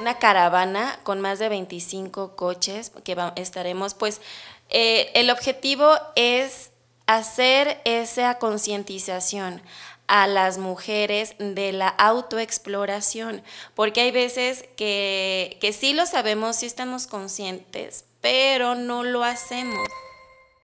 una caravana con más de 25 coches que estaremos, pues eh, el objetivo es hacer esa concientización a las mujeres de la autoexploración, porque hay veces que, que sí lo sabemos, sí estamos conscientes, pero no lo hacemos.